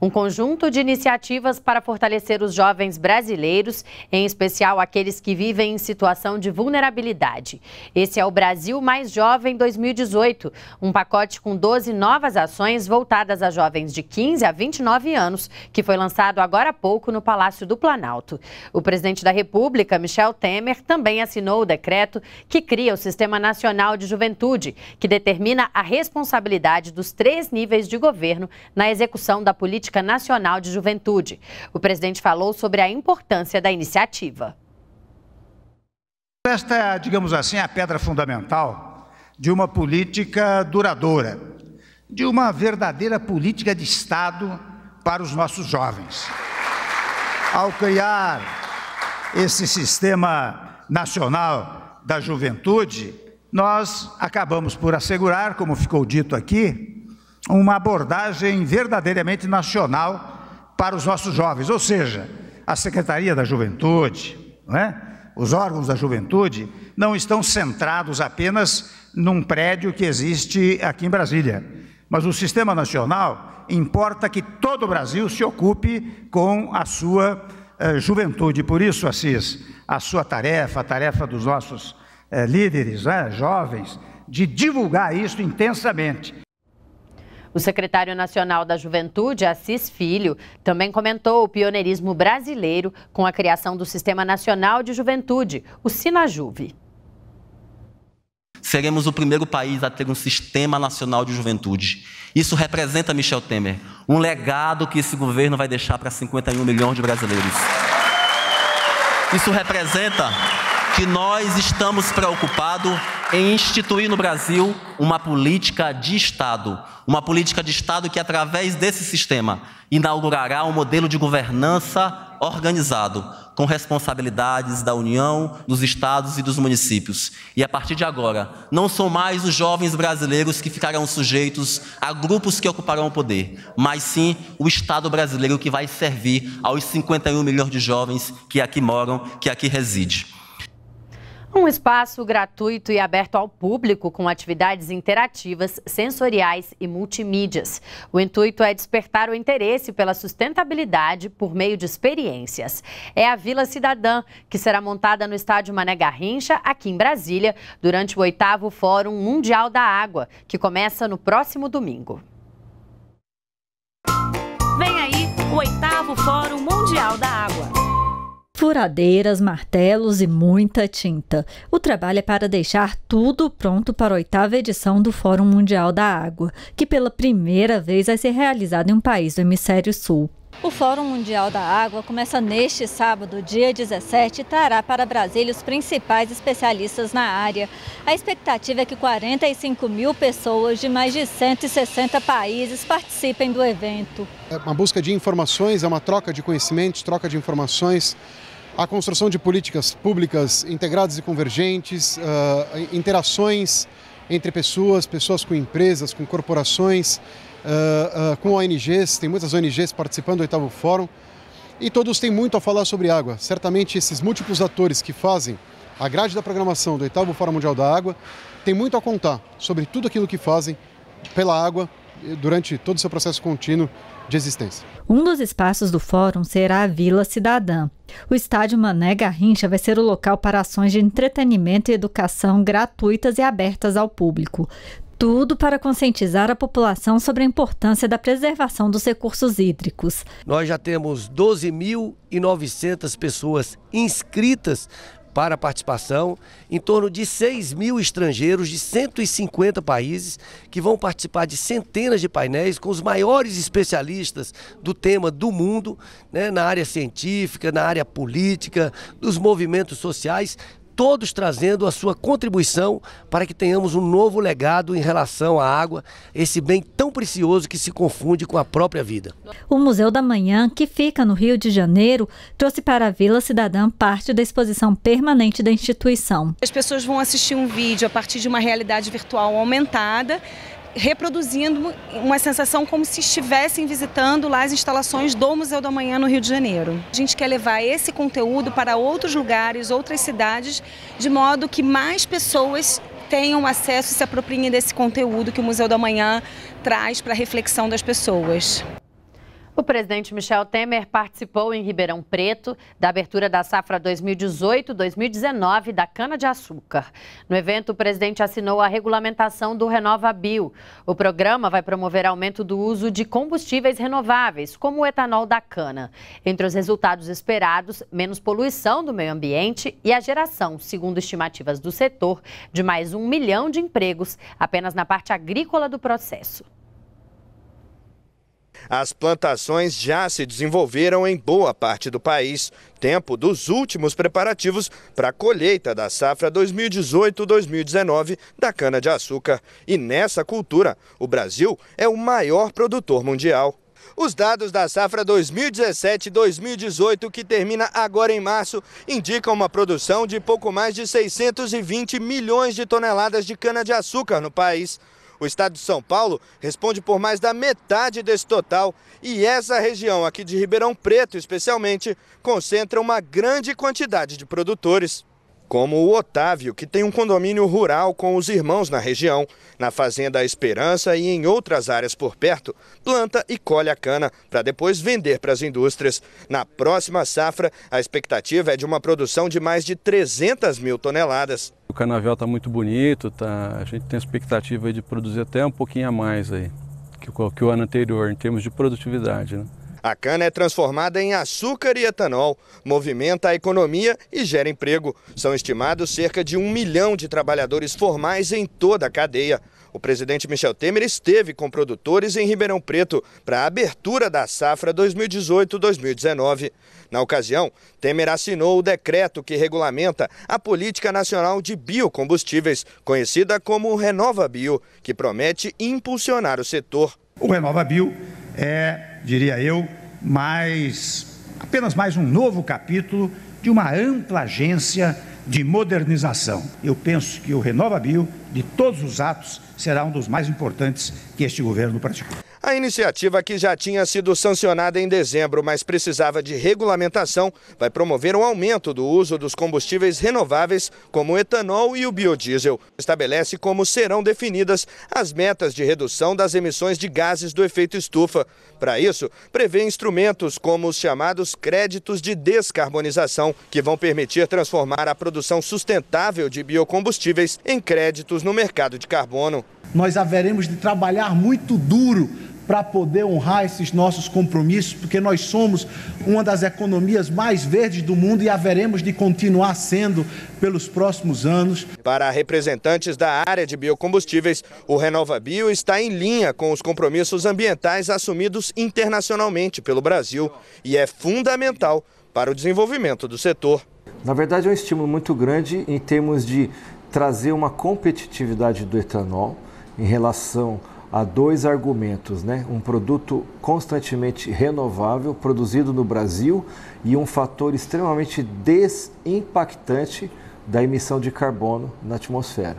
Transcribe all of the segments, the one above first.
um conjunto de iniciativas para fortalecer os jovens brasileiros, em especial aqueles que vivem em situação de vulnerabilidade. Esse é o Brasil Mais Jovem 2018, um pacote com 12 novas ações voltadas a jovens de 15 a 29 anos, que foi lançado agora há pouco no Palácio do Planalto. O presidente da República, Michel Temer, também assinou o decreto que cria o Sistema Nacional de Juventude, que determina a responsabilidade dos três níveis de governo na execução da política Política Nacional de Juventude. O presidente falou sobre a importância da iniciativa. Esta é, digamos assim, a pedra fundamental de uma política duradoura, de uma verdadeira política de Estado para os nossos jovens. Ao criar esse sistema nacional da juventude, nós acabamos por assegurar, como ficou dito aqui, uma abordagem verdadeiramente nacional para os nossos jovens, ou seja, a Secretaria da Juventude, é? os órgãos da juventude, não estão centrados apenas num prédio que existe aqui em Brasília. Mas o sistema nacional importa que todo o Brasil se ocupe com a sua eh, juventude. Por isso, Assis, a sua tarefa, a tarefa dos nossos eh, líderes né, jovens, de divulgar isso intensamente, o secretário nacional da Juventude, Assis Filho, também comentou o pioneirismo brasileiro com a criação do Sistema Nacional de Juventude, o Sinajuve. Seremos o primeiro país a ter um Sistema Nacional de Juventude. Isso representa, Michel Temer, um legado que esse governo vai deixar para 51 milhões de brasileiros. Isso representa que nós estamos preocupados em instituir no Brasil uma política de Estado, uma política de Estado que, através desse sistema, inaugurará um modelo de governança organizado, com responsabilidades da União, dos estados e dos municípios. E a partir de agora, não são mais os jovens brasileiros que ficarão sujeitos a grupos que ocuparão o poder, mas sim o Estado brasileiro que vai servir aos 51 milhões de jovens que aqui moram, que aqui residem. Um espaço gratuito e aberto ao público com atividades interativas, sensoriais e multimídias. O intuito é despertar o interesse pela sustentabilidade por meio de experiências. É a Vila Cidadã, que será montada no estádio Mané Garrincha, aqui em Brasília, durante o oitavo Fórum Mundial da Água, que começa no próximo domingo. Vem aí o oitavo Fórum Mundial da Água. Furadeiras, martelos e muita tinta. O trabalho é para deixar tudo pronto para a oitava edição do Fórum Mundial da Água, que pela primeira vez vai ser realizado em um país do hemisfério sul. O Fórum Mundial da Água começa neste sábado, dia 17, e trará para Brasília os principais especialistas na área. A expectativa é que 45 mil pessoas de mais de 160 países participem do evento. É uma busca de informações, é uma troca de conhecimentos, troca de informações, a construção de políticas públicas integradas e convergentes, uh, interações entre pessoas, pessoas com empresas, com corporações, uh, com ONGs, tem muitas ONGs participando do oitavo fórum e todos têm muito a falar sobre água. Certamente esses múltiplos atores que fazem a grade da programação do oitavo Fórum Mundial da Água têm muito a contar sobre tudo aquilo que fazem pela água durante todo o seu processo contínuo de existência. Um dos espaços do fórum será a Vila Cidadã. O estádio Mané Garrincha vai ser o local para ações de entretenimento e educação gratuitas e abertas ao público tudo para conscientizar a população sobre a importância da preservação dos recursos hídricos. Nós já temos 12.900 pessoas inscritas para a participação, em torno de 6 mil estrangeiros de 150 países que vão participar de centenas de painéis com os maiores especialistas do tema do mundo, né, na área científica, na área política, dos movimentos sociais, todos trazendo a sua contribuição para que tenhamos um novo legado em relação à água, esse bem tão precioso que se confunde com a própria vida. O Museu da Manhã, que fica no Rio de Janeiro, trouxe para a Vila Cidadã parte da exposição permanente da instituição. As pessoas vão assistir um vídeo a partir de uma realidade virtual aumentada reproduzindo uma sensação como se estivessem visitando lá as instalações do Museu da Manhã no Rio de Janeiro. A gente quer levar esse conteúdo para outros lugares, outras cidades, de modo que mais pessoas tenham acesso e se apropriem desse conteúdo que o Museu da Manhã traz para a reflexão das pessoas. O presidente Michel Temer participou em Ribeirão Preto da abertura da safra 2018-2019 da cana-de-açúcar. No evento, o presidente assinou a regulamentação do Renova Bio. O programa vai promover aumento do uso de combustíveis renováveis, como o etanol da cana. Entre os resultados esperados, menos poluição do meio ambiente e a geração, segundo estimativas do setor, de mais um milhão de empregos apenas na parte agrícola do processo. As plantações já se desenvolveram em boa parte do país, tempo dos últimos preparativos para a colheita da safra 2018-2019 da cana-de-açúcar. E nessa cultura, o Brasil é o maior produtor mundial. Os dados da safra 2017-2018, que termina agora em março, indicam uma produção de pouco mais de 620 milhões de toneladas de cana-de-açúcar no país. O estado de São Paulo responde por mais da metade desse total e essa região aqui de Ribeirão Preto, especialmente, concentra uma grande quantidade de produtores como o Otávio, que tem um condomínio rural com os irmãos na região. Na Fazenda Esperança e em outras áreas por perto, planta e colhe a cana para depois vender para as indústrias. Na próxima safra, a expectativa é de uma produção de mais de 300 mil toneladas. O canavial está muito bonito, tá... a gente tem expectativa de produzir até um pouquinho a mais aí que o ano anterior, em termos de produtividade. Né? A cana é transformada em açúcar e etanol, movimenta a economia e gera emprego. São estimados cerca de um milhão de trabalhadores formais em toda a cadeia. O presidente Michel Temer esteve com produtores em Ribeirão Preto para a abertura da safra 2018-2019. Na ocasião, Temer assinou o decreto que regulamenta a Política Nacional de Biocombustíveis, conhecida como Renova Bio, que promete impulsionar o setor. O Renova Bio é diria eu, mais apenas mais um novo capítulo de uma ampla agência de modernização. Eu penso que o Renova Bio, de todos os atos, será um dos mais importantes que este governo praticou. A iniciativa, que já tinha sido sancionada em dezembro, mas precisava de regulamentação, vai promover um aumento do uso dos combustíveis renováveis, como o etanol e o biodiesel. Estabelece como serão definidas as metas de redução das emissões de gases do efeito estufa. Para isso, prevê instrumentos como os chamados créditos de descarbonização, que vão permitir transformar a produção sustentável de biocombustíveis em créditos no mercado de carbono. Nós haveremos de trabalhar muito duro para poder honrar esses nossos compromissos, porque nós somos uma das economias mais verdes do mundo e haveremos de continuar sendo pelos próximos anos. Para representantes da área de biocombustíveis, o RenovaBio está em linha com os compromissos ambientais assumidos internacionalmente pelo Brasil e é fundamental para o desenvolvimento do setor. Na verdade, é um estímulo muito grande em termos de trazer uma competitividade do etanol em relação há dois argumentos, né? Um produto constantemente renovável, produzido no Brasil, e um fator extremamente desimpactante da emissão de carbono na atmosfera.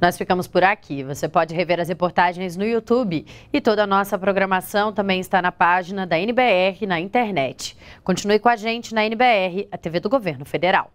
Nós ficamos por aqui. Você pode rever as reportagens no YouTube e toda a nossa programação também está na página da NBR na internet. Continue com a gente na NBR, a TV do Governo Federal.